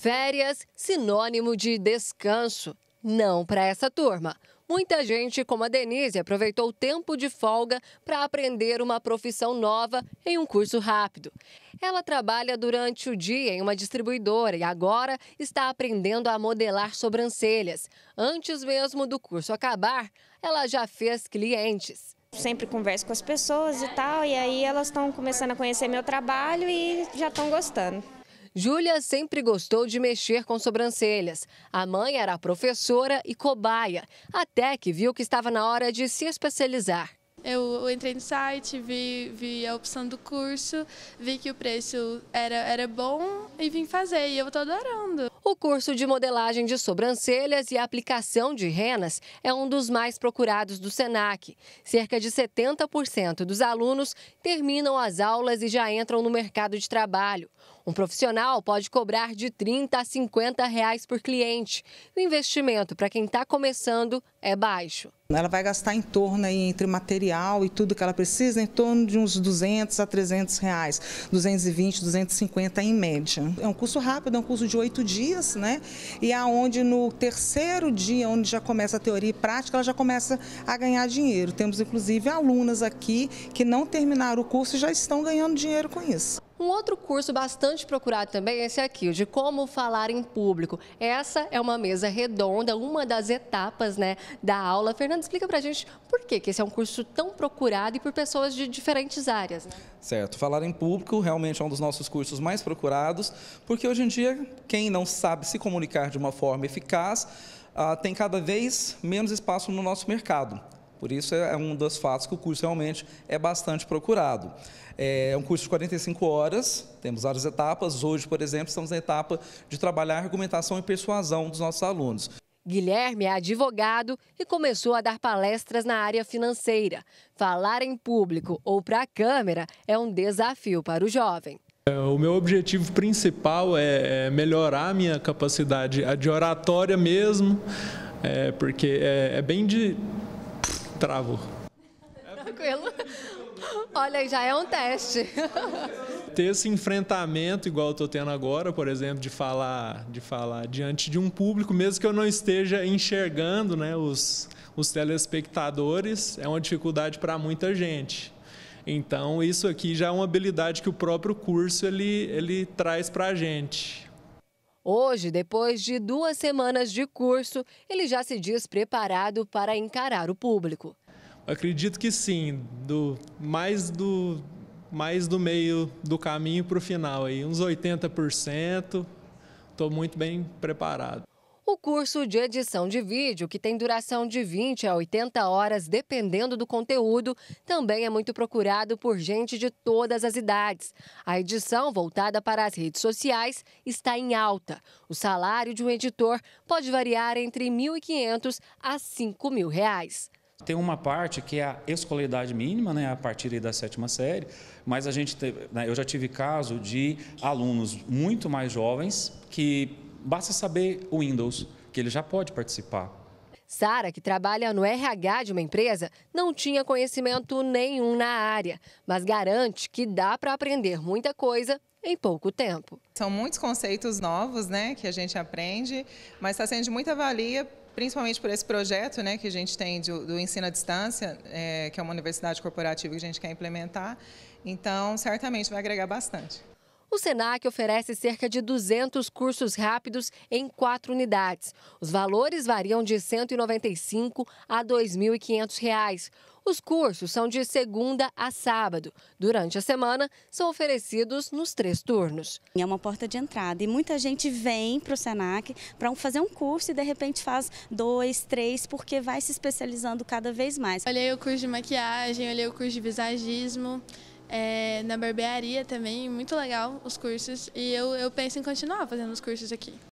Férias, sinônimo de descanso. Não para essa turma. Muita gente, como a Denise, aproveitou o tempo de folga para aprender uma profissão nova em um curso rápido. Ela trabalha durante o dia em uma distribuidora e agora está aprendendo a modelar sobrancelhas. Antes mesmo do curso acabar, ela já fez clientes. Sempre converso com as pessoas e tal, e aí elas estão começando a conhecer meu trabalho e já estão gostando. Júlia sempre gostou de mexer com sobrancelhas. A mãe era professora e cobaia, até que viu que estava na hora de se especializar. Eu entrei no site, vi, vi a opção do curso, vi que o preço era, era bom e vim fazer, e eu estou adorando. O curso de modelagem de sobrancelhas e aplicação de renas é um dos mais procurados do SENAC. Cerca de 70% dos alunos terminam as aulas e já entram no mercado de trabalho. Um profissional pode cobrar de 30 a 50 reais por cliente. O investimento para quem está começando é baixo. Ela vai gastar em torno aí, entre material e tudo que ela precisa, em torno de uns 200 a 300 reais, 220, 250 em média. É um curso rápido, é um curso de oito dias, né? E aonde é no terceiro dia, onde já começa a teoria e prática, ela já começa a ganhar dinheiro. Temos inclusive alunas aqui que não terminaram o curso e já estão ganhando dinheiro com isso. Um outro curso bastante procurado também é esse aqui, o de como falar em público. Essa é uma mesa redonda, uma das etapas né, da aula. Fernando, explica para a gente por que, que esse é um curso tão procurado e por pessoas de diferentes áreas. Né? Certo, falar em público realmente é um dos nossos cursos mais procurados, porque hoje em dia quem não sabe se comunicar de uma forma eficaz, Uh, tem cada vez menos espaço no nosso mercado. Por isso é um dos fatos que o curso realmente é bastante procurado. É um curso de 45 horas, temos várias etapas. Hoje, por exemplo, estamos na etapa de trabalhar argumentação e persuasão dos nossos alunos. Guilherme é advogado e começou a dar palestras na área financeira. Falar em público ou para a câmera é um desafio para o jovem. É, o meu objetivo principal é, é melhorar a minha capacidade de oratória mesmo, é, porque é bem de travo. Tranquilo. Olha, já é um teste. Ter esse enfrentamento, igual eu estou tendo agora, por exemplo, de falar, de falar diante de um público, mesmo que eu não esteja enxergando né, os, os telespectadores, é uma dificuldade para muita gente. Então, isso aqui já é uma habilidade que o próprio curso ele, ele traz para a gente. Hoje, depois de duas semanas de curso, ele já se diz preparado para encarar o público. acredito que sim, do mais do mais do meio do caminho para o final aí, uns 80%. Estou muito bem preparado. O curso de edição de vídeo, que tem duração de 20 a 80 horas, dependendo do conteúdo, também é muito procurado por gente de todas as idades. A edição voltada para as redes sociais está em alta. O salário de um editor pode variar entre R$ 1.500 a R$ 5.000. Reais. Tem uma parte que é a escolaridade mínima, né, a partir da sétima série, mas a gente teve, né, eu já tive caso de alunos muito mais jovens que Basta saber o Windows, que ele já pode participar. Sara, que trabalha no RH de uma empresa, não tinha conhecimento nenhum na área, mas garante que dá para aprender muita coisa em pouco tempo. São muitos conceitos novos, né, que a gente aprende, mas está sendo de muita valia principalmente por esse projeto né, que a gente tem do, do ensino à distância, é, que é uma universidade corporativa que a gente quer implementar. Então, certamente vai agregar bastante. O SENAC oferece cerca de 200 cursos rápidos em quatro unidades. Os valores variam de R$ 195 a R$ 2.500. Os cursos são de segunda a sábado. Durante a semana, são oferecidos nos três turnos. É uma porta de entrada e muita gente vem para o SENAC para fazer um curso e de repente faz dois, três, porque vai se especializando cada vez mais. Olhei o curso de maquiagem, olhei o curso de visagismo é, na barbearia também, muito legal os cursos. E eu, eu penso em continuar fazendo os cursos aqui.